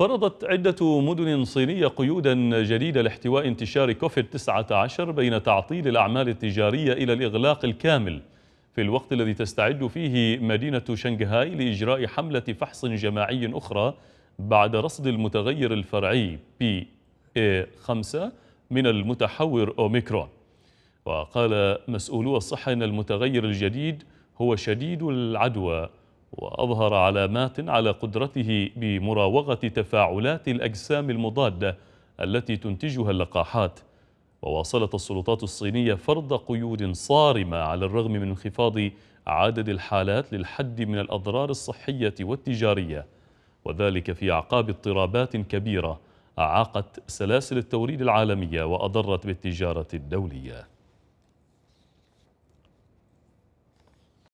فرضت عدة مدن صينية قيودا جديدة لاحتواء انتشار كوفيد-19 بين تعطيل الأعمال التجارية إلى الإغلاق الكامل في الوقت الذي تستعد فيه مدينة شنغهاي لإجراء حملة فحص جماعي أخرى بعد رصد المتغير الفرعي بي 5 إيه من المتحور أوميكرون وقال مسؤولو الصحة أن المتغير الجديد هو شديد العدوى وأظهر علامات على قدرته بمراوغة تفاعلات الأجسام المضادة التي تنتجها اللقاحات وواصلت السلطات الصينية فرض قيود صارمة على الرغم من انخفاض عدد الحالات للحد من الأضرار الصحية والتجارية وذلك في أعقاب اضطرابات كبيرة أعاقت سلاسل التوريد العالمية وأضرت بالتجارة الدولية